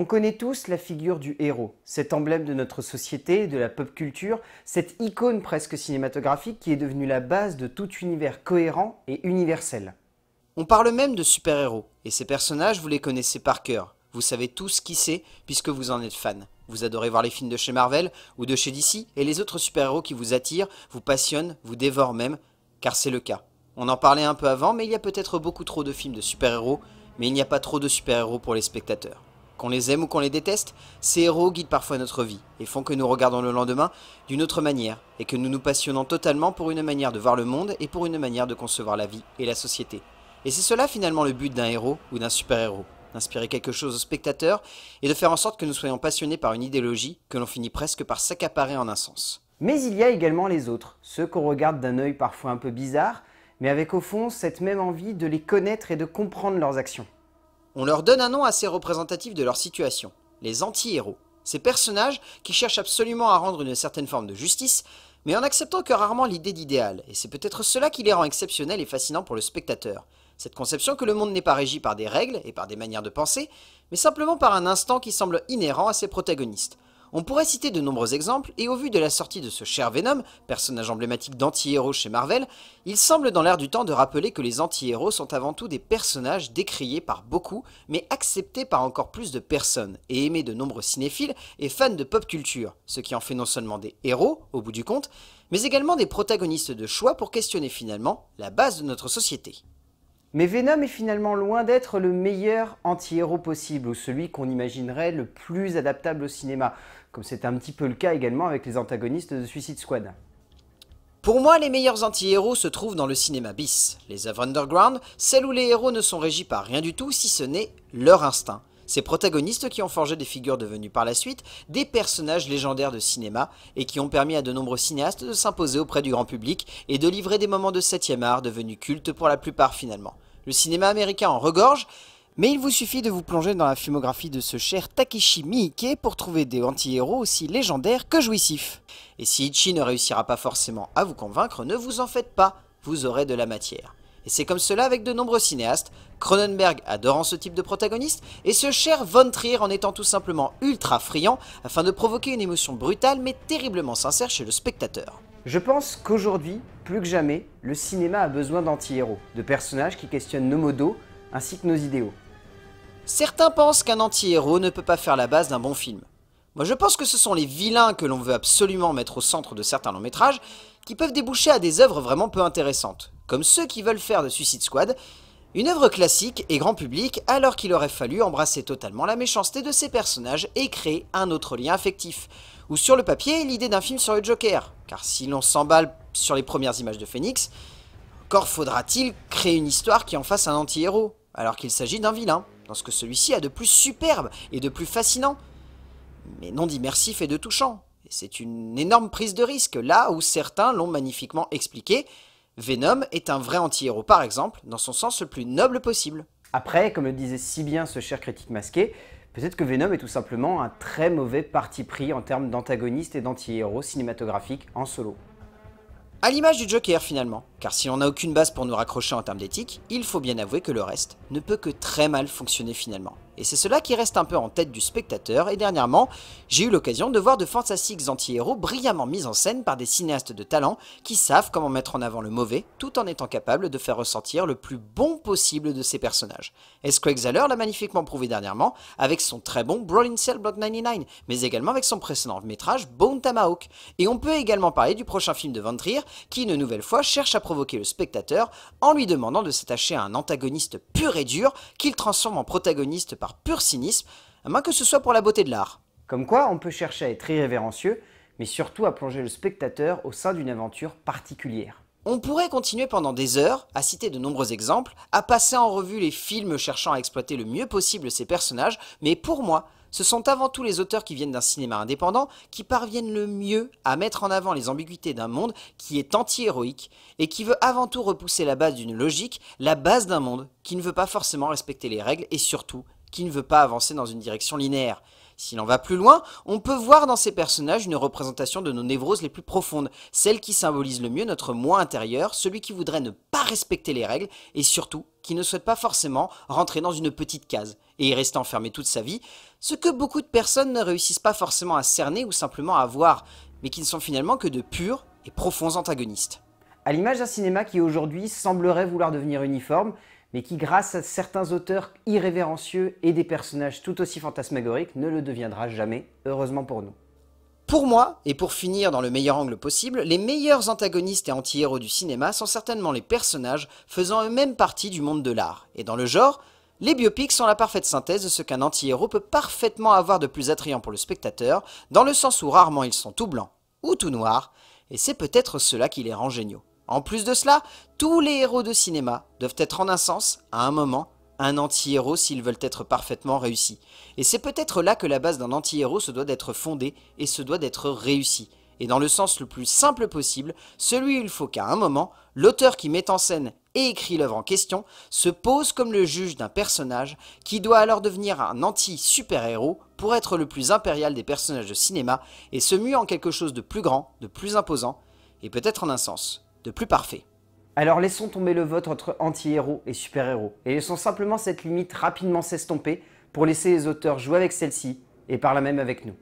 On connaît tous la figure du héros, cet emblème de notre société, de la pop culture, cette icône presque cinématographique qui est devenue la base de tout univers cohérent et universel. On parle même de super-héros, et ces personnages, vous les connaissez par cœur. Vous savez tous qui c'est, puisque vous en êtes fan. Vous adorez voir les films de chez Marvel ou de chez DC, et les autres super-héros qui vous attirent, vous passionnent, vous dévorent même, car c'est le cas. On en parlait un peu avant, mais il y a peut-être beaucoup trop de films de super-héros, mais il n'y a pas trop de super-héros pour les spectateurs. Qu'on les aime ou qu'on les déteste, ces héros guident parfois notre vie et font que nous regardons le lendemain d'une autre manière et que nous nous passionnons totalement pour une manière de voir le monde et pour une manière de concevoir la vie et la société. Et c'est cela finalement le but d'un héros ou d'un super-héros, d'inspirer quelque chose au spectateurs et de faire en sorte que nous soyons passionnés par une idéologie que l'on finit presque par s'accaparer en un sens. Mais il y a également les autres, ceux qu'on regarde d'un œil parfois un peu bizarre, mais avec au fond cette même envie de les connaître et de comprendre leurs actions. On leur donne un nom assez représentatif de leur situation, les anti-héros. Ces personnages qui cherchent absolument à rendre une certaine forme de justice, mais en acceptant que rarement l'idée d'idéal, et c'est peut-être cela qui les rend exceptionnels et fascinants pour le spectateur. Cette conception que le monde n'est pas régi par des règles et par des manières de penser, mais simplement par un instant qui semble inhérent à ses protagonistes, on pourrait citer de nombreux exemples, et au vu de la sortie de ce cher Venom, personnage emblématique d'anti-héros chez Marvel, il semble dans l'air du temps de rappeler que les anti-héros sont avant tout des personnages décriés par beaucoup, mais acceptés par encore plus de personnes, et aimés de nombreux cinéphiles et fans de pop culture, ce qui en fait non seulement des héros, au bout du compte, mais également des protagonistes de choix pour questionner finalement la base de notre société. Mais Venom est finalement loin d'être le meilleur anti-héros possible, ou celui qu'on imaginerait le plus adaptable au cinéma comme c'était un petit peu le cas également avec les antagonistes de Suicide Squad. Pour moi, les meilleurs anti-héros se trouvent dans le cinéma bis, les œuvres underground, celles où les héros ne sont régis par rien du tout si ce n'est leur instinct. Ces protagonistes qui ont forgé des figures devenues par la suite des personnages légendaires de cinéma et qui ont permis à de nombreux cinéastes de s'imposer auprès du grand public et de livrer des moments de 7 art devenus cultes pour la plupart finalement. Le cinéma américain en regorge, mais il vous suffit de vous plonger dans la filmographie de ce cher Takeshi Miike pour trouver des anti-héros aussi légendaires que jouissifs. Et si Ichi ne réussira pas forcément à vous convaincre, ne vous en faites pas, vous aurez de la matière. Et c'est comme cela avec de nombreux cinéastes, Cronenberg adorant ce type de protagoniste, et ce cher Von Trier en étant tout simplement ultra friand afin de provoquer une émotion brutale mais terriblement sincère chez le spectateur. Je pense qu'aujourd'hui, plus que jamais, le cinéma a besoin d'anti-héros, de personnages qui questionnent nos modos, ainsi que nos idéaux. Certains pensent qu'un anti-héros ne peut pas faire la base d'un bon film. Moi je pense que ce sont les vilains que l'on veut absolument mettre au centre de certains longs métrages qui peuvent déboucher à des œuvres vraiment peu intéressantes, comme ceux qui veulent faire de Suicide Squad une œuvre classique et grand public alors qu'il aurait fallu embrasser totalement la méchanceté de ces personnages et créer un autre lien affectif. Ou sur le papier, l'idée d'un film sur le Joker, car si l'on s'emballe sur les premières images de Phoenix, encore faudra-t-il créer une histoire qui en fasse un anti-héros alors qu'il s'agit d'un vilain, dans ce que celui-ci a de plus superbe et de plus fascinant. Mais non d'immersif et de touchant. Et C'est une énorme prise de risque, là où certains l'ont magnifiquement expliqué. Venom est un vrai anti-héros, par exemple, dans son sens le plus noble possible. Après, comme le disait si bien ce cher critique masqué, peut-être que Venom est tout simplement un très mauvais parti pris en termes d'antagoniste et d'anti-héros cinématographiques en solo. À l'image du Joker, finalement. Car si on n'a aucune base pour nous raccrocher en termes d'éthique, il faut bien avouer que le reste ne peut que très mal fonctionner finalement. Et c'est cela qui reste un peu en tête du spectateur, et dernièrement, j'ai eu l'occasion de voir de fantastiques anti-héros brillamment mis en scène par des cinéastes de talent qui savent comment mettre en avant le mauvais tout en étant capables de faire ressentir le plus bon possible de ces personnages. Et Craig l'a magnifiquement prouvé dernièrement avec son très bon Brawl in Cell Block 99, mais également avec son précédent métrage Bone Tamahawk. Et on peut également parler du prochain film de Van qui une nouvelle fois cherche à provoquer le spectateur en lui demandant de s'attacher à un antagoniste pur et dur qu'il transforme en protagoniste par pur cynisme, à moins que ce soit pour la beauté de l'art. Comme quoi, on peut chercher à être irrévérencieux, mais surtout à plonger le spectateur au sein d'une aventure particulière. On pourrait continuer pendant des heures à citer de nombreux exemples, à passer en revue les films cherchant à exploiter le mieux possible ces personnages, mais pour moi, ce sont avant tout les auteurs qui viennent d'un cinéma indépendant qui parviennent le mieux à mettre en avant les ambiguïtés d'un monde qui est anti-héroïque et qui veut avant tout repousser la base d'une logique, la base d'un monde qui ne veut pas forcément respecter les règles et surtout qui ne veut pas avancer dans une direction linéaire. Si l'on va plus loin, on peut voir dans ces personnages une représentation de nos névroses les plus profondes, celles qui symbolisent le mieux notre moi intérieur, celui qui voudrait ne pas respecter les règles et surtout qui ne souhaite pas forcément rentrer dans une petite case et y rester enfermé toute sa vie, ce que beaucoup de personnes ne réussissent pas forcément à cerner ou simplement à voir, mais qui ne sont finalement que de purs et profonds antagonistes à l'image d'un cinéma qui aujourd'hui semblerait vouloir devenir uniforme, mais qui grâce à certains auteurs irrévérencieux et des personnages tout aussi fantasmagoriques ne le deviendra jamais, heureusement pour nous. Pour moi, et pour finir dans le meilleur angle possible, les meilleurs antagonistes et anti-héros du cinéma sont certainement les personnages faisant eux-mêmes partie du monde de l'art. Et dans le genre, les biopics sont la parfaite synthèse de ce qu'un anti-héros peut parfaitement avoir de plus attrayant pour le spectateur, dans le sens où rarement ils sont tout blancs ou tout noirs, et c'est peut-être cela qui les rend géniaux. En plus de cela, tous les héros de cinéma doivent être en un sens, à un moment, un anti-héros s'ils veulent être parfaitement réussis. Et c'est peut-être là que la base d'un anti-héros se doit d'être fondée et se doit d'être réussie. Et dans le sens le plus simple possible, celui où il faut qu'à un moment, l'auteur qui met en scène et écrit l'œuvre en question se pose comme le juge d'un personnage qui doit alors devenir un anti-super-héros pour être le plus impérial des personnages de cinéma et se muer en quelque chose de plus grand, de plus imposant, et peut-être en un sens, de plus parfait. Alors laissons tomber le vote entre anti-héros et super-héros, et laissons simplement cette limite rapidement s'estomper pour laisser les auteurs jouer avec celle-ci, et par là même avec nous.